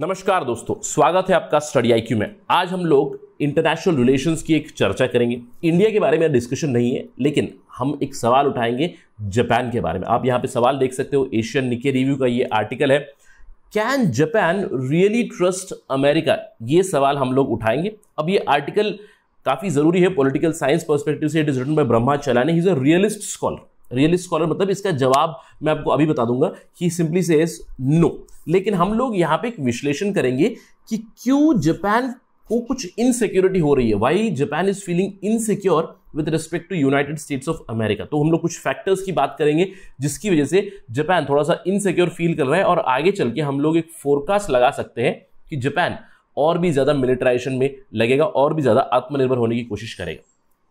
नमस्कार दोस्तों स्वागत है आपका स्टडी आई में आज हम लोग इंटरनेशनल रिलेशंस की एक चर्चा करेंगे इंडिया के बारे में डिस्कशन नहीं है लेकिन हम एक सवाल उठाएंगे जापान के बारे में आप यहाँ पे सवाल देख सकते हो एशियन निके रिव्यू का ये आर्टिकल है can Japan really trust America ये सवाल हम लोग उठाएंगे अब ये आर्टिकल काफ़ी ज़रूरी है पॉलिटिकल साइंस पर्सपेक्टिव से it is written by Brahma Chellaney is a realist scholar real scholar मतलब इसका जवाब मैं आपको अभी बता दूंगा कि सिंपली से नो लेकिन हम लोग यहाँ पे एक विश्लेषण करेंगे कि क्यों जापान को कुछ इनसिक्योरिटी हो रही है why Japan is feeling insecure with respect to United States of America तो हम लोग कुछ फैक्टर्स की बात करेंगे जिसकी वजह से जापान थोड़ा सा इनसिक्योर फील कर रहा है और आगे चल के हम लोग एक फोरकास्ट लगा सकते हैं कि जापान और भी ज़्यादा मिलिट्राइजेशन में लगेगा और भी ज़्यादा आत्मनिर्भर होने की कोशिश करेगा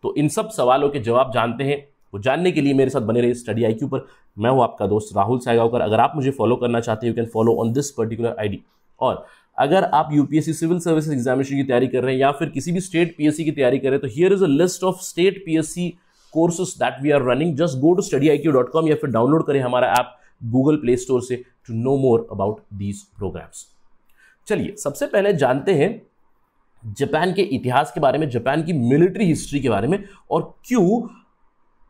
तो इन सब सवालों के जवाब जानते हैं वो जानने के लिए मेरे साथ बने रहे स्टडी आई पर मैं हूँ आपका दोस्त राहुल सहगावकर अगर आप मुझे फॉलो करना चाहते हैं you can follow on this particular ID और अगर आप यूपीएससी सिविल सर्विस एग्जामिनेशन की तैयारी कर रहे हैं या फिर किसी भी स्टेट सी की तैयारी कर रहे हैं तो here is a list of state PSC courses that we are running just go to study I Q dot com या फिर डाउनलोड करें हमारा ऐप गूगल प्ले स्टोर से to know more about these programs चलिए सबसे पहले जानते हैं जापान के इतिहास के बारे में जापान की मिलिट्री हिस्ट्री के बारे में और क्यों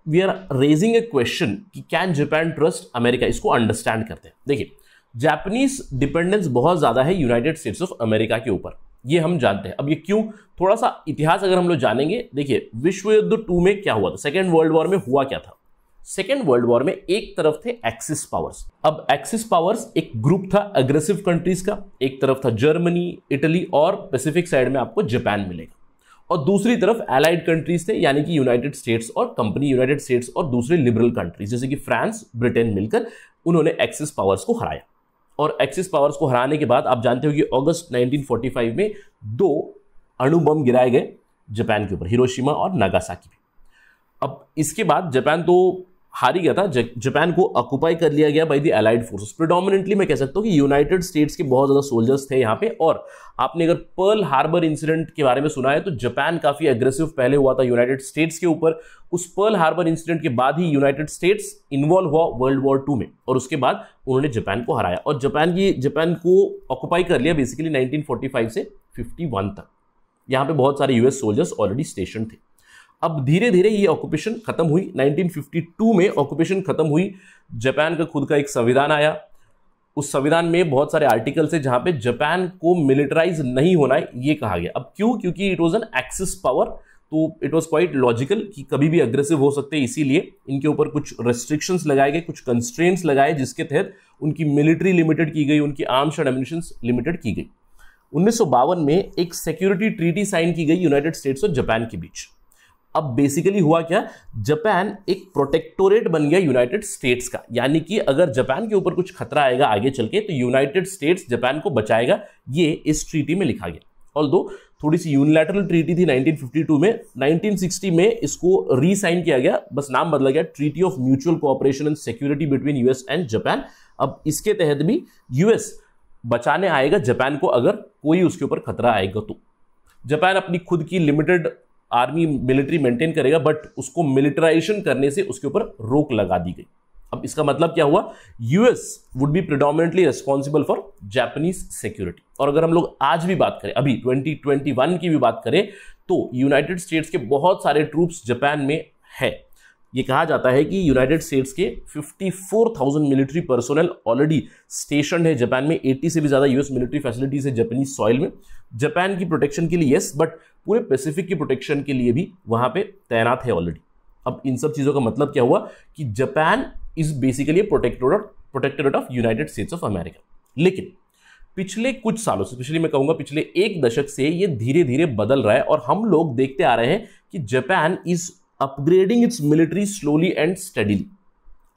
we are raising a question कि कैन जापान ट्रस्ट अमेरिका इसको अंडरस्टैंड करते हैं देखिए जापानीज डिपेंडेंस बहुत ज़्यादा है यूनाइटेड स्टेट्स ऑफ अमेरिका के ऊपर ये हम जानते हैं अब ये क्यों थोड़ा सा इतिहास अगर हम लोग जानेंगे देखिए विश्व युद्ध टू में क्या हुआ था सेकेंड वर्ल्ड वॉर में हुआ क्या था सेकेंड वर्ल्ड वॉर में एक तरफ थे एक्सिस पावर्स अब एक्सिस पावर्स एक ग्रुप था अग्रेसिव कंट्रीज का एक तरफ था जर्मनी इटली और पैसिफिक साइड में आपको जापान मिलेगा और दूसरी तरफ एलाइड कंट्रीज थे यानी कि यूनाइटेड स्टेट्स और कंपनी यूनाइटेड स्टेट्स और दूसरे लिबरल कंट्रीज जैसे कि फ्रांस ब्रिटेन मिलकर उन्होंने एक्सिस पावर्स को हराया और एक्सिस पावर्स को हराने के बाद आप जानते हो कि अगस्त 1945 में दो अणुबम गिराए गए जापान के ऊपर हिरोशिमा और नागासाकी में अब इसके बाद जापान तो हारी गया था जापान को ऑक्यूपाई कर लिया गया by the allied forces predominantly मैं कह सकता हूँ कि यूनाइटेड स्टेट्स के बहुत ज़्यादा सोल्जर्स थे यहाँ पे और आपने अगर पर्ल हार्बर इंसिडेंट के बारे में सुना है तो जापान काफ़ी अग्रेसिव पहले हुआ था यूनाइटेड स्टेट्स के ऊपर उस पर्ल हार्बर इंसिडेंट के बाद ही यूनाइटेड स्टेट्स इन्वॉल्व हुआ वर्ल्ड वॉर टू में और उसके बाद उन्होंने जापान को हराया और जापान की जापान को ऑक्युपाई कर लिया बेसिकली नाइनटीन से फिफ्टी तक यहाँ पे बहुत सारे यूएस सोल्जर्स ऑलरेडी स्टेशन थे अब धीरे धीरे ये ऑक्यूपेशन खत्म हुई 1952 में ऑक्यूपेशन खत्म हुई जापान का खुद का एक संविधान आया उस संविधान में बहुत सारे आर्टिकल्स है जहां पे जापान को मिलिटराइज नहीं होना है ये कहा गया अब क्यों क्योंकि it was an axis power तो इट वॉज क्वाइट लॉजिकल कि कभी भी अग्रेसिव हो सकते हैं इसीलिए इनके ऊपर कुछ रेस्ट्रिक्शंस लगाए गए कुछ कंस्ट्रेंट्स लगाए जिसके तहत उनकी मिलिट्री लिमिटेड की गई उनकी आर्म्स एंड एमिनेशन लिमिटेड की गई उन्नीस में एक सिक्योरिटी ट्रीटी साइन की गई यूनाइटेड स्टेट्स और जापान के बीच अब बेसिकली हुआ क्या जापान एक प्रोटेक्टोरेट बन गया यूनाइटेड स्टेट्स का यानी कि अगर जापान के ऊपर कुछ खतरा आएगा आगे चल के तो यूनाइटेड स्टेट्स जापान को बचाएगा ये इस ट्रीटी में लिखा गया ऑल दो थोड़ी सी यूनिलैटरल ट्रीटी थी 1952 में 1960 में इसको रीसाइन किया गया बस नाम बदला गया treaty of mutual cooperation and security between US and Japan अब इसके तहत भी यूएस बचाने आएगा जापान को अगर कोई उसके ऊपर खतरा आएगा तो जापान अपनी खुद की लिमिटेड आर्मी मिलिट्री मेंटेन करेगा बट उसको मिलिटराइजेशन करने से उसके ऊपर रोक लगा दी गई अब इसका मतलब क्या हुआ US would be predominantly responsible for Japanese security और अगर हम लोग आज भी बात करें अभी 2021 की भी बात करें तो यूनाइटेड स्टेट्स के बहुत सारे ट्रूप्स जापान में है ये कहा जाता है कि यूनाइटेड स्टेट्स के 54,000 मिलिट्री पर्सोनल ऑलरेडी स्टेशन है जापान में 80 से भी ज़्यादा यूएस मिलिट्री फैसिलिटीज़ है जापानी सॉइल में जापान की प्रोटेक्शन के लिए यस बट पूरे पैसिफिक की प्रोटेक्शन के लिए भी वहाँ पे तैनात है ऑलरेडी अब इन सब चीज़ों का मतलब क्या हुआ कि Japan is basically protected protected of United States of America लेकिन पिछले कुछ सालों से पिछले मैं कहूंगा पिछले एक दशक से ये धीरे धीरे बदल रहा है और हम लोग देखते आ रहे हैं कि Japan is upgrading its military slowly and steadily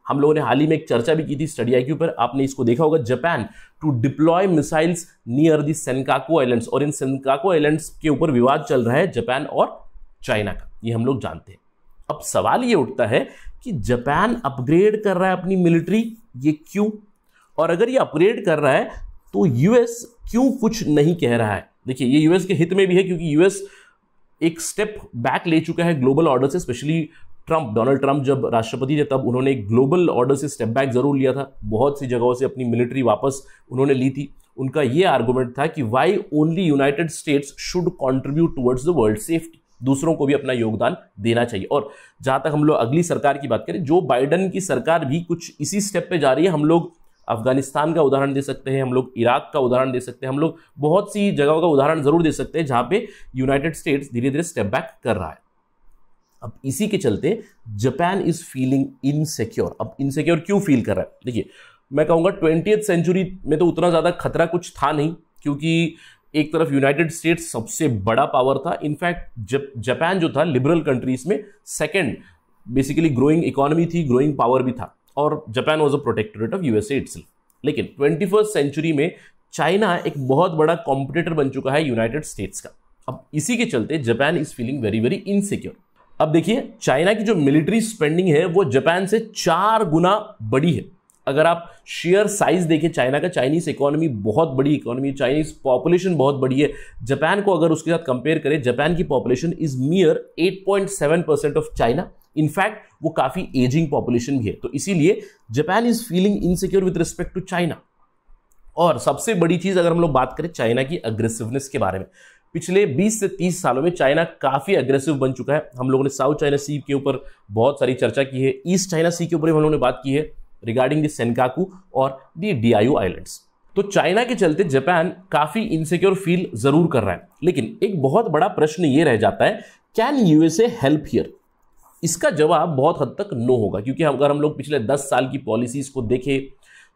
हम लोगों ने हाल ही में एक चर्चा भी की थी स्टडी आई पर आपने इसको देखा होगा Japan to deploy missiles near the Senkaku islands और इन सेनकाको आइलैंड्स के ऊपर विवाद चल रहा है जापान और चाइना का ये हम लोग जानते हैं अब सवाल ये उठता है कि जापान अपग्रेड कर रहा है अपनी मिलिट्री ये क्यों और अगर ये अपग्रेड कर रहा है तो यूएस क्यों कुछ नहीं कह रहा है देखिए ये यूएस के हित में भी है क्योंकि यूएस एक स्टेप बैक ले चुका है ग्लोबल ऑर्डर से स्पेशली ट्रंप डोनाल्ड ट्रंप जब राष्ट्रपति थे तब उन्होंने एक ग्लोबल ऑर्डर से स्टेप बैक जरूर लिया था बहुत सी जगहों से अपनी मिलिट्री वापस उन्होंने ली थी उनका ये आर्गूमेंट था कि why only United States should contribute towards the world safety दूसरों को भी अपना योगदान देना चाहिए और जहाँ तक हम लोग अगली सरकार की बात करें जो बाइडन की सरकार भी कुछ इसी स्टेप पे जा रही है हम लोग अफगानिस्तान का उदाहरण दे सकते हैं हम लोग इराक का उदाहरण दे सकते हैं हम लोग बहुत सी जगहों का उदाहरण जरूर दे सकते हैं जहाँ पे यूनाइटेड स्टेट्स धीरे धीरे स्टेप बैक कर रहा है अब इसी के चलते जापान इज फीलिंग इनसेक्योर अब इनसेक्योर क्यों फील कर रहा है देखिए मैं कहूँगा ट्वेंटी सेंचुरी में तो उतना ज़्यादा खतरा कुछ था नहीं क्योंकि एक तरफ यूनाइटेड स्टेट्स सबसे बड़ा पावर था इनफैक्ट जापान जो था लिबरल कंट्रीज में सेकेंड बेसिकली ग्रोइंग इकोनॉमी थी ग्रोइंग पावर भी था और Japan was a protectorate of USA it's लेकिन ट्वेंटी फर्स्ट सेंचुरी में चाइना एक बहुत बड़ा कॉम्पिटिटर बन चुका है यूनाइटेड स्टेट्स का अब इसी के चलते Japan is feeling very very insecure अब देखिए चाइना की जो मिलिट्री स्पेंडिंग है वो जापान से चार गुना बड़ी है अगर आप शेयर साइज देखें चाइना का चाइनीज इकोनॉमी बहुत बड़ी इकोनॉमी है चाइनीज पॉपुलेशन बहुत बड़ी है जापान को अगर उसके साथ कंपेयर करें जापान की population is mere 8.7 percent of China in fact वो काफ़ी एजिंग पॉपुलेशन भी है तो इसीलिए Japan is feeling insecure with respect to China और सबसे बड़ी चीज़ अगर हम लोग बात करें चाइना की अग्रेसिवनेस के बारे में पिछले 20 से 30 सालों में चाइना काफ़ी अग्रेसिव बन चुका है हम लोगों ने साउथ चाइना सी के ऊपर बहुत सारी चर्चा की है ईस्ट चाइना सी के ऊपर हम लोगों ने बात की है रिगार्डिंग द सेनकाकू और दी डी आइलैंड्स तो चाइना के चलते जापान काफ़ी इनसिक्योर फील ज़रूर कर रहा है लेकिन एक बहुत बड़ा प्रश्न ये रह जाता है कैन यूएसए हेल्प हियर इसका जवाब बहुत हद तक नो होगा क्योंकि अगर हम लोग पिछले दस साल की पॉलिसीज को देखें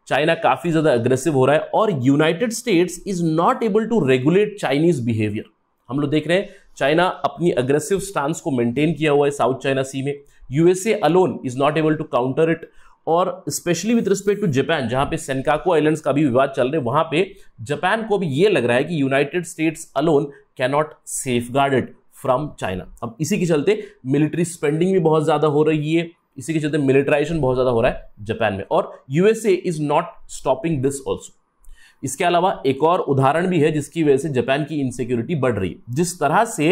चाइना काफ़ी ज़्यादा अग्रेसिव हो रहा है और United States is not able to regulate Chinese behaviour हम लोग देख रहे हैं चाइना अपनी अग्रेसिव स्टांस को मेंटेन किया हुआ है साउथ चाइना सी में USA alone is not able to counter it और specially with respect to Japan जहां पे सेनकाको आइलैंड्स का भी विवाद चल रहा है वहां पे जापान को भी ये लग रहा है कि United States alone cannot safeguard it from China अब इसी के चलते मिलिट्री स्पेंडिंग भी बहुत ज़्यादा हो रही है इसी के चलते मिलिट्राइजेशन बहुत ज़्यादा हो रहा है जापान में और USA is not stopping this also इसके अलावा एक और उदाहरण भी है जिसकी वजह से जापान की इनसिक्योरिटी बढ़ रही है जिस तरह से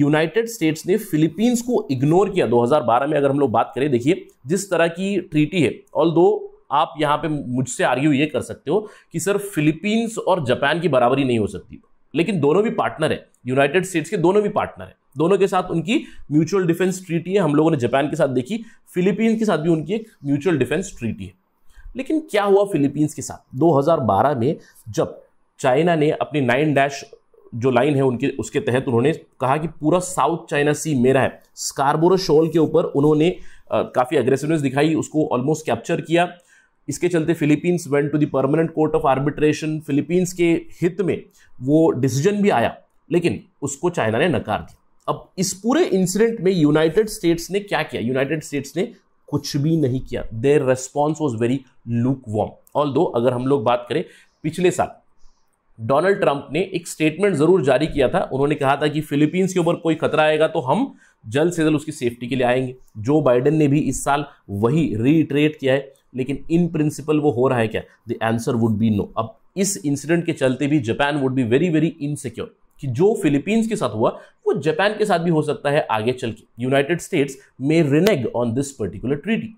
यूनाइटेड स्टेट्स ने फिलीपींस को इग्नोर किया 2012 में अगर हम लोग बात करें देखिए जिस तरह की ट्रीटी है ऑल दो आप यहाँ पे मुझसे आर्ग्यू ये कर सकते हो कि सर फिलीपींस और जापान की बराबरी नहीं हो सकती लेकिन दोनों भी पार्टनर है यूनाइटेड स्टेट्स के दोनों भी पार्टनर है दोनों के साथ उनकी म्यूचुअल डिफेंस ट्रीटी है हम लोगों ने जापान के साथ देखी फिलीपींस के साथ भी उनकी एक म्यूचुअल डिफेंस ट्रीटी है लेकिन क्या हुआ फिलीपींस के साथ 2012 में जब चाइना ने अपनी नाइन डैश जो लाइन है उनके उसके तहत उन्होंने कहा कि पूरा साउथ चाइना सी मेरा है स्कारबोरो शोल के ऊपर उन्होंने काफ़ी अग्रेसिवनेस दिखाई उसको ऑलमोस्ट कैप्चर किया इसके चलते Philippines went to the permanent court of arbitration Philippines के हित में वो डिसीजन भी आया लेकिन उसको चाइना ने नकार दिया अब इस पूरे इंसिडेंट में यूनाइटेड स्टेट्स ने क्या किया यूनाइटेड स्टेट्स ने कुछ भी नहीं किया there response was very lukewarm although अगर हम लोग बात करें पिछले साल डोनाल्ड ट्रंप ने एक स्टेटमेंट जरूर जारी किया था उन्होंने कहा था कि फिलीपींस के ऊपर कोई खतरा आएगा तो हम जल्द से जल्द उसकी सेफ्टी के लिए आएंगे जो बाइडेन ने भी इस साल वही रीट्रेट किया है लेकिन इन प्रिंसिपल वो हो रहा है क्या the answer would be no अब इस इंसिडेंट के चलते भी Japan would be very very insecure कि जो फिलीपींस के साथ हुआ वो जापान के साथ भी हो सकता है आगे चल के यूनाइटेड स्टेट्स में renege on this particular treaty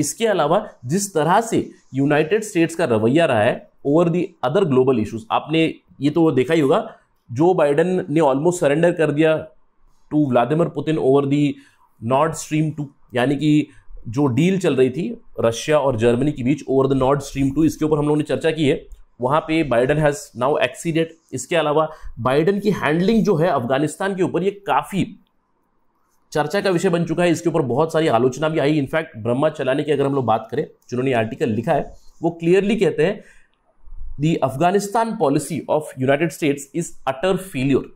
इसके अलावा जिस तरह से यूनाइटेड स्टेट्स का रवैया रहा है over the other global issues आपने ये तो देखा ही होगा जो बाइडन ने ऑलमोस्ट सरेंडर कर दिया to Vladimir Putin over the North Stream two यानी कि जो डील चल रही थी रशिया और जर्मनी के बीच over the Nord Stream two इसके ऊपर हम लोगों ने चर्चा की है वहाँ पे बाइडन हैज़ नाउ एक्सीडेड इसके अलावा बाइडन की हैंडलिंग जो है अफगानिस्तान के ऊपर ये काफ़ी चर्चा का विषय बन चुका है इसके ऊपर बहुत सारी आलोचना भी आई इनफैक्ट ब्रह्मा चलाने की अगर हम लोग बात करें जिन्होंने आर्टिकल लिखा है वो क्लियरली कहते हैं the Afghanistan policy of United States is utter failure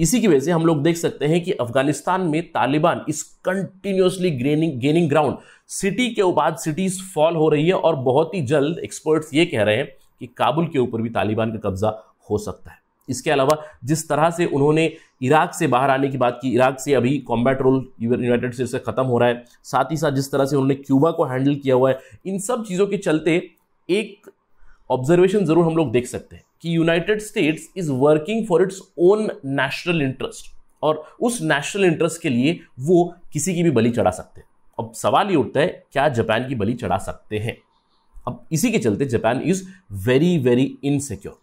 इसी की वजह से हम लोग देख सकते हैं कि अफगानिस्तान में Taliban is continuously graining gaining ground city के बाद सिटीज फॉल हो रही है और बहुत ही जल्द एक्सपर्ट्स ये कह रहे हैं कि काबुल के ऊपर भी तालिबान का कब्जा हो सकता है इसके अलावा जिस तरह से उन्होंने इराक से बाहर आने की बात की इराक से अभी कॉम्बैट रोल यूनाइटेड स्टेट्स से ख़त्म हो रहा है साथ ही साथ जिस तरह से उन्होंने क्यूबा को हैंडल किया हुआ है इन सब चीज़ों के चलते एक ऑब्जर्वेशन ज़रूर हम लोग देख सकते हैं कि United States is working for its own national interest और उस नेशनल इंटरेस्ट के लिए वो किसी की भी बलि चढ़ा सकते हैं अब सवाल ये उठता है क्या जापान की बलि चढ़ा सकते हैं अब इसी के चलते Japan is very very insecure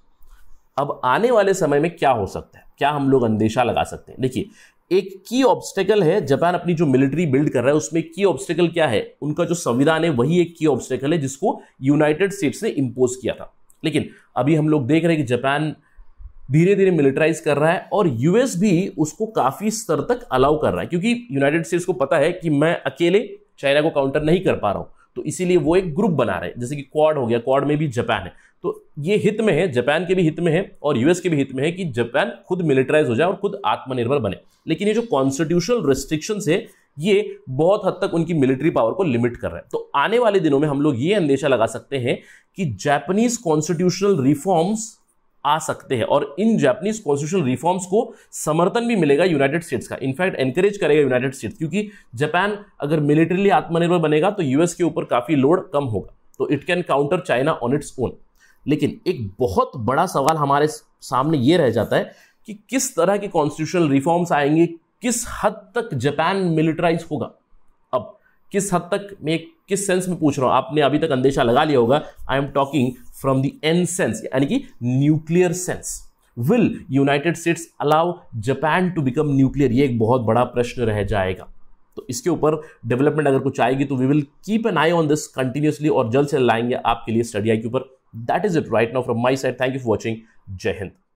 अब आने वाले समय में क्या हो सकता है क्या हम लोग अंदेशा लगा सकते हैं देखिए एक की ऑब्स्टेकल है जापान अपनी जो मिलिट्री बिल्ड कर रहा है उसमें की ऑब्स्टेकल क्या है उनका जो संविधान है वही एक की ऑब्स्टेकल है जिसको यूनाइटेड स्टेट्स ने इम्पोज किया था लेकिन अभी हम लोग देख रहे हैं कि जापान धीरे धीरे मिलिटराइज कर रहा है और यूएस भी उसको काफ़ी स्तर तक अलाउ कर रहा है क्योंकि यूनाइटेड स्टेट्स को पता है कि मैं अकेले चाइना को काउंटर नहीं कर पा रहा हूँ तो इसीलिए वो एक ग्रुप बना रहे हैं जैसे कि क्वाड हो गया क्वाड में भी जापान है तो ये हित में है जापान के भी हित में है और यूएस के भी हित में है कि जापान खुद मिलिटराइज हो जाए और खुद आत्मनिर्भर बने लेकिन ये जो कॉन्स्टिट्यूशनल रिस्ट्रिक्शंस है ये बहुत हद तक उनकी मिलिट्री पावर को लिमिट कर रहे हैं तो आने वाले दिनों में हम लोग ये अंदेशा लगा सकते हैं कि जापानीज कॉन्स्टिट्यूशनल रिफॉर्म्स आ सकते हैं और इन जापानीज कॉन्स्टिट्यूशनल रिफॉर्म्स को समर्थन भी मिलेगा यूनाइटेड स्टेट्स का इनफैक्ट एनकरेज करेगा यूनाइटेड स्टेट्स क्योंकि जापान अगर मिलिट्रीली आत्मनिर्भर बनेगा तो यूएस के ऊपर काफी लोड कम होगा तो it can counter China on its own लेकिन एक बहुत बड़ा सवाल हमारे सामने ये रह जाता है कि किस तरह के कॉन्स्टिट्यूशनल रिफॉर्म्स आएंगे किस हद तक जापान मिलिटराइज होगा अब किस हद तक मैं किस सेंस में पूछ रहा हूं आपने अभी तक अंदेशा लगा लिया होगा I am talking from the N sense यानी कि nuclear sense will United States allow Japan to become nuclear ये एक बहुत बड़ा प्रश्न रह जाएगा तो इसके ऊपर डेवलपमेंट अगर कुछ आएगी तो we will keep an eye on this continuously और जल्द से लाएंगे आपके लिए स्टडी आई के ऊपर that is it right now from my side thank you for watching जय हिंद